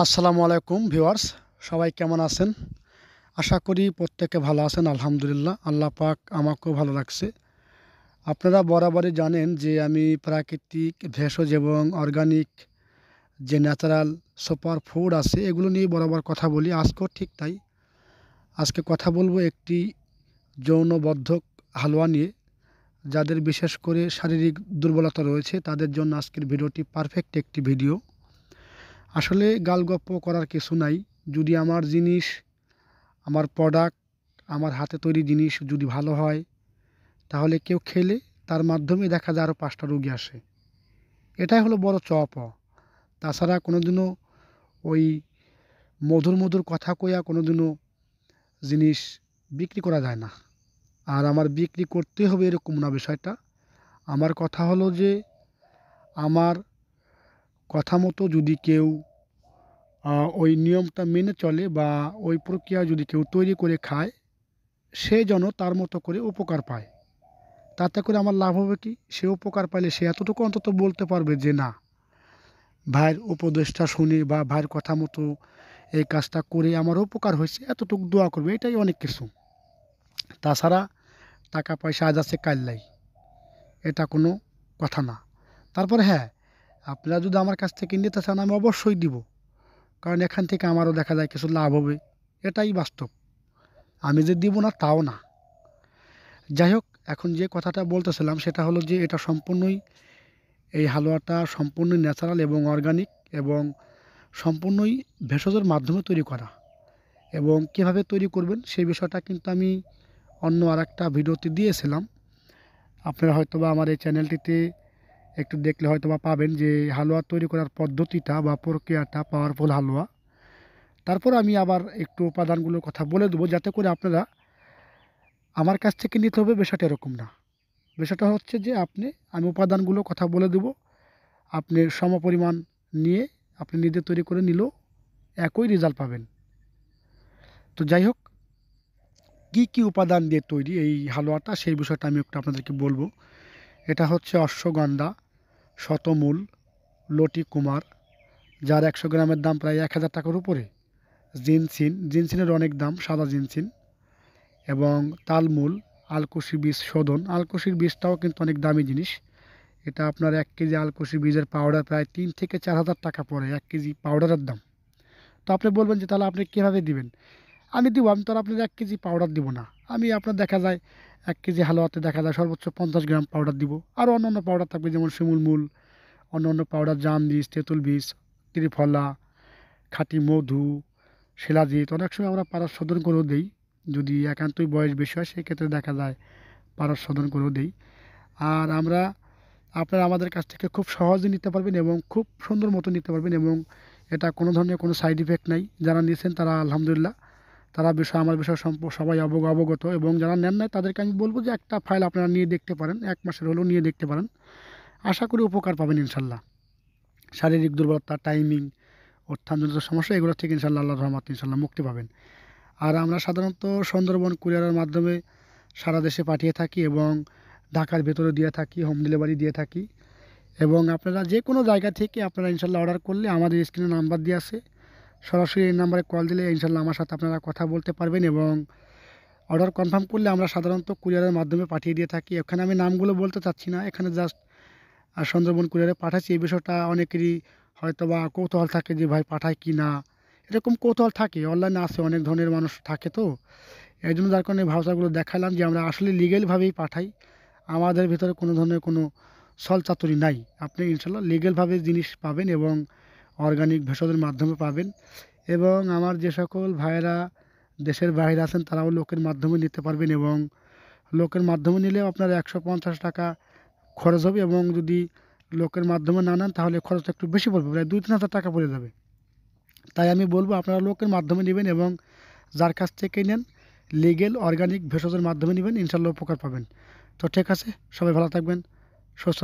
আসসালামু আলাইকুম ভিউয়ার্স সবাই কেমন আছেন আশা করি প্রত্যেকে ভালো আছেন আলহামদুলিল্লাহ আল্লাহ পাক আমাকেও ভালো লাগছে আপনারা বরাবরই জানেন যে আমি প্রাকৃতিক ভেষজ এবং অর্গানিক যে ন্যাচারাল সুপার ফুড আছে এগুলো নিয়ে বরাবর কথা বলি আজকেও ঠিক তাই আজকে কথা বলবো একটি যৌনবদ্ধক হালুয়া নিয়ে যাদের বিশেষ করে শারীরিক দুর্বলতা রয়েছে তাদের জন্য আজকের ভিডিওটি পারফেক্ট একটি ভিডিও আসলে গালগপ্প করার কিছু নাই যদি আমার জিনিস আমার প্রোডাক্ট আমার হাতে তৈরি জিনিস যদি ভালো হয় তাহলে কেউ খেলে তার মাধ্যমে দেখা যায় আরও পাঁচটা রোগী আসে এটাই হলো বড় চপ তাছাড়া কোনোদিনও ওই মধুর মধুর কথা কইয়া কোনোদিনও জিনিস বিক্রি করা যায় না আর আমার বিক্রি করতে হবে এরকম না বিষয়টা আমার কথা হলো যে আমার কথা মতো যদি কেউ ওই নিয়মটা মেনে চলে বা ওই প্রক্রিয়া যদি কেউ তৈরি করে খায় সে যেন তার মতো করে উপকার পায় তাতে করে আমার লাভ হবে কি সে উপকার পাইলে সে এতটুকু অন্তত বলতে পারবে যে না ভাইয়ের উপদেশটা শুনে বা ভাইয়ের কথা মতো এই কাজটা করে আমার উপকার হয়েছে এতটুকু দোয়া করবে এটাই অনেক কিছু তাছাড়া টাকা পয়সা আজ আছে কাল্লাই এটা কোনো কথা না তারপর হ্যাঁ আপনারা যদি আমার কাছ থেকে নিতে চান আমি অবশ্যই দিব কারণ এখান থেকে আমারও দেখা যায় কিছু লাভ হবে এটাই বাস্তব আমি যে দিব না তাও না যাই হোক এখন যে কথাটা বলতেছিলাম সেটা হলো যে এটা সম্পূর্ণই এই হালুয়াটা সম্পূর্ণ ন্যাচারাল এবং অর্গানিক এবং সম্পূর্ণই ভেষজের মাধ্যমে তৈরি করা এবং কিভাবে তৈরি করবেন সেই বিষয়টা কিন্তু আমি অন্য আর একটা ভিডিওতে দিয়েছিলাম আপনারা হয়তোবা আমার এই চ্যানেলটিতে একটু দেখলে হয়তো বা পাবেন যে হালুয়া তৈরি করার পদ্ধতিটা বা প্রক্রিয়াটা পাওয়ারফুল হালুয়া তারপর আমি আবার একটু উপাদানগুলোর কথা বলে দেবো যাতে করে আপনারা আমার কাছ থেকে নিতে হবে বেশাটা এরকম না বেশাটা হচ্ছে যে আপনি আমি উপাদানগুলো কথা বলে দেব আপনি সমপরিমাণ নিয়ে আপনি নিজে তৈরি করে নিলেও একই রেজাল্ট পাবেন তো যাই হোক কী কী উপাদান দিয়ে তৈরি এই হালুয়াটা সেই বিষয়টা আমি একটু আপনাদেরকে বলবো এটা হচ্ছে অশ্বগন্ধা শতমূল লটি কুমার যার একশো গ্রামের দাম প্রায় এক হাজার টাকার উপরে জিনসিন জিনসিনের অনেক দাম সাদা জিনসিন এবং তালমূল আলকুশি বীজ শোধন আলকুশির বীজটাও কিন্তু অনেক দামি জিনিস এটা আপনার এক কেজি আলকুশি বীজের পাউডার প্রায় তিন থেকে চার হাজার টাকা পড়ে এক কেজি পাউডারের দাম তো আপনি বলবেন যে তাহলে আপনি কীভাবে দিবেন আমি দিব আমি তো আর আপনার এক কেজি পাউডার দিব না আমি আপনার দেখা যায় এক কেজি হালুয়াতে দেখা যায় সর্বোচ্চ পঞ্চাশ গ্রাম পাউডার দিব আর অন্য পাউডার থাকবে যেমন শিমুল মূল অন্য পাউডার জাম বিষ তেঁতুল বীজ ত্রিফলা খাঁটি মধু শিলাজিৎ অনেক সময় আমরা পাড়ার শোধন করেও দিই যদি একান্তই বয়স বেশি হয় সেক্ষেত্রে দেখা যায় পাড়ার শোধন করেও দিই আর আমরা আপনারা আমাদের কাছ থেকে খুব সহজে নিতে পারবেন এবং খুব সুন্দর মতো নিতে পারবেন এবং এটা কোনো ধরনের কোনো সাইড ইফেক্ট নাই যারা নিয়েছেন তারা আলহামদুলিল্লাহ তারা বিষয় আমার বিষয় সবাই অবগত এবং যারা নেন নাই তাদেরকে আমি বলবো যে একটা ফাইল আপনারা নিয়ে দেখতে পারেন এক মাসের হলেও নিয়ে দেখতে পারেন আশা করি উপকার পাবেন ইনশাল্লাহ শারীরিক দুর্বলতা টাইমিং অর্থানজনিত সমস্যা এগুলো থেকে ইনশাল্লাহ আল্লাহ রহমাত ইনশাল্লাহ মুক্তি পাবেন আর আমরা সাধারণত সুন্দরবন কুরিয়ারের মাধ্যমে সারা দেশে পাঠিয়ে থাকি এবং ঢাকার ভেতরে দিয়ে থাকি হোম ডেলিভারি দিয়ে থাকি এবং আপনারা যে কোনো জায়গা থেকে আপনারা ইনশাল্লাহ অর্ডার করলে আমাদের স্ক্রিনে নাম্বার দিয়ে আসে সরাসরি এই নাম্বারে কল দিলে ইনশাল্লাহ আমার সাথে আপনারা কথা বলতে পারবেন এবং অর্ডার কনফার্ম করলে আমরা সাধারণত কুরিয়ারের মাধ্যমে পাঠিয়ে দিয়ে থাকি এখানে আমি নামগুলো বলতে চাচ্ছি না এখানে জাস্ট সুন্দরবন কুরিয়ারে পাঠাচ্ছি এই বিষয়টা অনেকেরই হয়তো বা কৌতূহল থাকে যে ভাই পাঠায় কি না এরকম কৌতূহল থাকে অনলাইনে আছে অনেক ধরনের মানুষ থাকে তো এই জন্য যার কারণে ভাষাগুলো দেখালাম যে আমরা আসলে লিগেলভাবেই পাঠাই আমাদের ভিতরে কোনো ধরনের কোনো চাতুরি নাই আপনি ইনশাল্লাহ লিগেলভাবে জিনিস পাবেন এবং অর্গানিক ভেষজের মাধ্যমে পাবেন এবং আমার যে সকল ভাইয়েরা দেশের বাইরে আছেন তারাও লোকের মাধ্যমে নিতে পারবেন এবং লোকের মাধ্যমে নিলেও আপনার একশো পঞ্চাশ টাকা খরচ হবে এবং যদি লোকের মাধ্যমে না নেন তাহলে খরচটা একটু বেশি পড়বে প্রায় দুই তিন হাজার টাকা পড়ে যাবে তাই আমি বলবো আপনারা লোকের মাধ্যমে নেবেন এবং যার কাছ থেকে নেন লিগেল অর্গানিক ভেষজের মাধ্যমে নেবেন ইনশাল্লাহ উপকার পাবেন তো ঠিক আছে সবাই ভালো থাকবেন সুস্থ